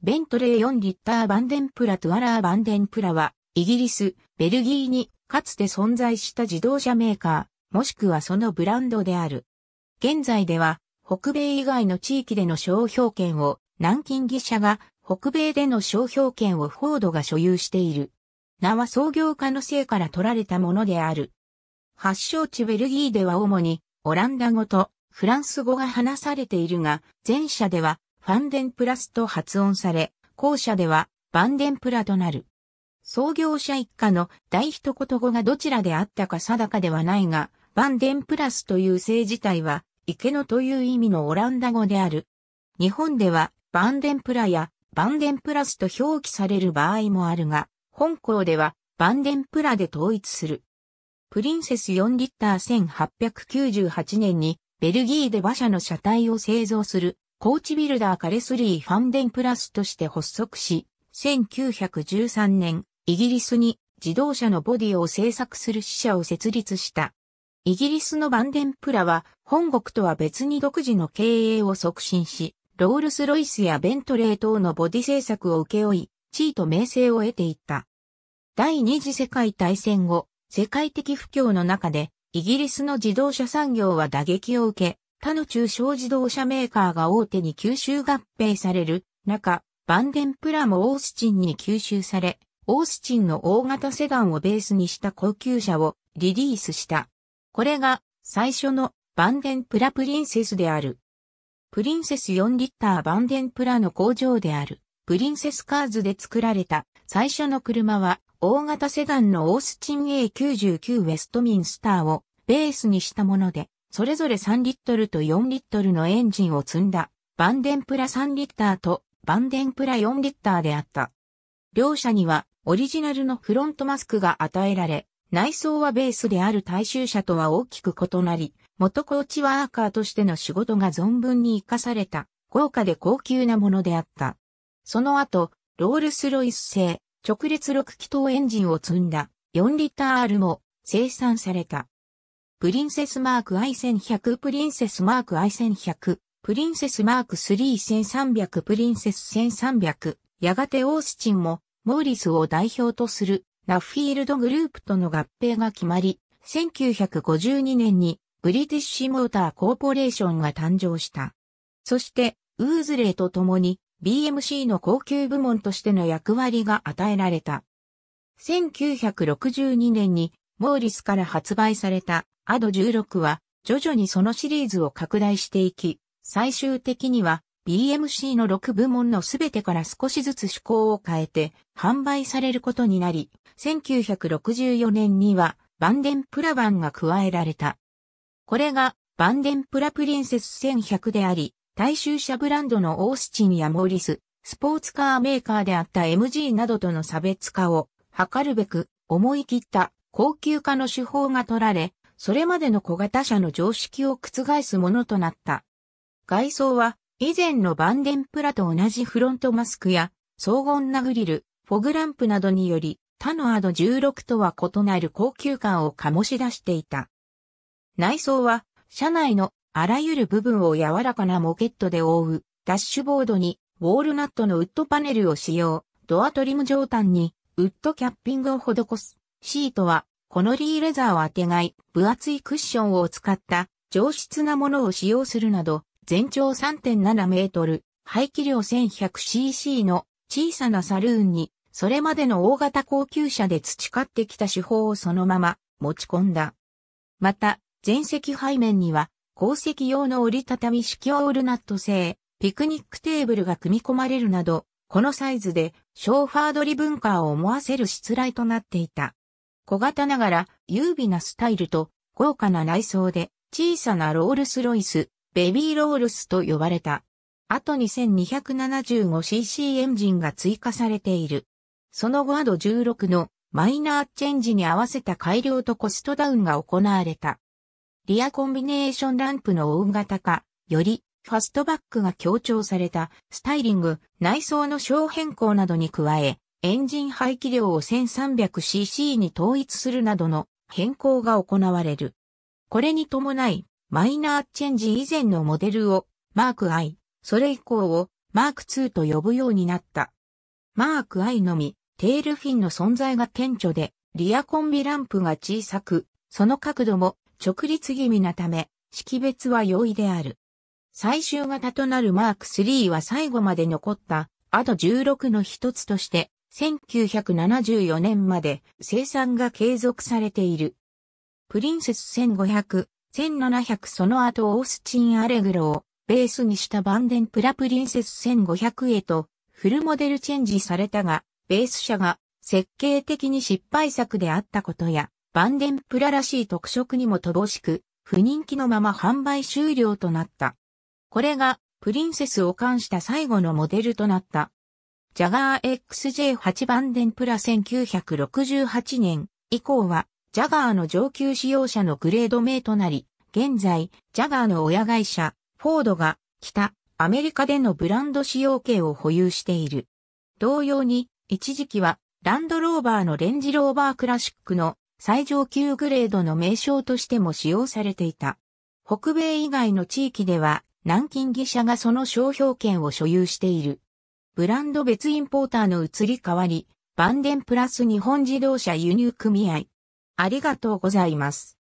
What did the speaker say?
ベントレー4リッターバンデンプラトゥアラーバンデンプラは、イギリス、ベルギーにかつて存在した自動車メーカー、もしくはそのブランドである。現在では、北米以外の地域での商標権を、南京義社が、北米での商標権をフォードが所有している。名は創業家のせいから取られたものである。発祥地ベルギーでは主に、オランダ語とフランス語が話されているが、前者ではファンデンプラスと発音され、後者ではバンデンプラとなる。創業者一家の大一言語がどちらであったか定かではないが、バンデンプラスという姓自体は、池野という意味のオランダ語である。日本では、バンデンプラやバンデンプラスと表記される場合もあるが、本校ではバンデンプラで統一する。プリンセス4リッター1898年にベルギーで馬車の車体を製造するコーチビルダーカレスリー・ファンデンプラスとして発足し、1913年、イギリスに自動車のボディを製作する支社を設立した。イギリスのバンデンプラは本国とは別に独自の経営を促進し、ロールスロイスやベントレー等のボディ製作を請け負い、地位と名声を得ていった。第二次世界大戦後、世界的不況の中で、イギリスの自動車産業は打撃を受け、他の中小自動車メーカーが大手に吸収合併される中、バンデンプラもオースチンに吸収され、オースチンの大型セダンをベースにした高級車をリリースした。これが最初のバンデンプラプリンセスである。プリンセス4リッターバンデンプラの工場である。プリンセスカーズで作られた最初の車は大型セダンのオースチン A99 ウェストミンスターをベースにしたもので、それぞれ3リットルと4リットルのエンジンを積んだ、バンデンプラ3リッターとバンデンプラ4リッターであった。両車にはオリジナルのフロントマスクが与えられ、内装はベースである大衆車とは大きく異なり、元コーチワーカーとしての仕事が存分に活かされた、豪華で高級なものであった。その後、ロールスロイス製、直列6気筒エンジンを積んだ、4リッター R も生産された。プリンセスマーク i1100 プリンセスマーク i1100 プリンセスマーク3300プリンセス1300やがてオースチンもモーリスを代表とするラフィールドグループとの合併が決まり1952年にブリティッシュモーターコーポレーションが誕生した。そしてウーズレーと共に BMC の高級部門としての役割が与えられた。1962年にモーリスから発売されたアド16は徐々にそのシリーズを拡大していき、最終的には BMC の6部門のすべてから少しずつ趣向を変えて販売されることになり、1964年にはバンデンプラ版が加えられた。これがバンデンプラプリンセス1100であり、大衆車ブランドのオースチンやモーリス、スポーツカーメーカーであった MG などとの差別化を図るべく思い切った高級化の手法が取られ、それまでの小型車の常識を覆すものとなった。外装は、以前のバンデンプラと同じフロントマスクや、荘厳なグリル、フォグランプなどにより、他のアド16とは異なる高級感を醸し出していた。内装は、車内のあらゆる部分を柔らかなモケットで覆う、ダッシュボードに、ウォールナットのウッドパネルを使用、ドアトリム上端に、ウッドキャッピングを施す。シートは、このリーレザーをあてがい、分厚いクッションを使った上質なものを使用するなど、全長3.7メートル、排気量 1100cc の小さなサルーンに、それまでの大型高級車で培ってきた手法をそのまま持ち込んだ。また、全席背面には、鉱石用の折りたたみ式オールナット製、ピクニックテーブルが組み込まれるなど、このサイズで、ショーファードリブンカーを思わせる失つとなっていた。小型ながら優美なスタイルと豪華な内装で小さなロールスロイス、ベビーロールスと呼ばれた。あと 2275cc エンジンが追加されている。その後アド16のマイナーチェンジに合わせた改良とコストダウンが行われた。リアコンビネーションランプの大型化、よりファストバックが強調されたスタイリング、内装の小変更などに加え、エンジン排気量を 1300cc に統一するなどの変更が行われる。これに伴い、マイナーチェンジ以前のモデルをマーク I、それ以降をマーク II と呼ぶようになった。マーク I のみ、テールフィンの存在が顕著で、リアコンビランプが小さく、その角度も直立気味なため、識別は容易である。最終型となるマーク3は最後まで残った、あと16の一つとして、1974年まで生産が継続されている。プリンセス1500、1700その後オースチン・アレグロをベースにしたバンデンプラプリンセス1500へとフルモデルチェンジされたが、ベース車が設計的に失敗作であったことや、バンデンプラらしい特色にも乏しく、不人気のまま販売終了となった。これがプリンセスを冠した最後のモデルとなった。ジャガー XJ8 番電プラ1968年以降は、ジャガーの上級使用者のグレード名となり、現在、ジャガーの親会社、フォードが、北、アメリカでのブランド使用権を保有している。同様に、一時期は、ランドローバーのレンジローバークラシックの最上級グレードの名称としても使用されていた。北米以外の地域では、南京技者がその商標権を所有している。ブランド別インポーターの移り変わり、バンデンプラス日本自動車輸入組合。ありがとうございます。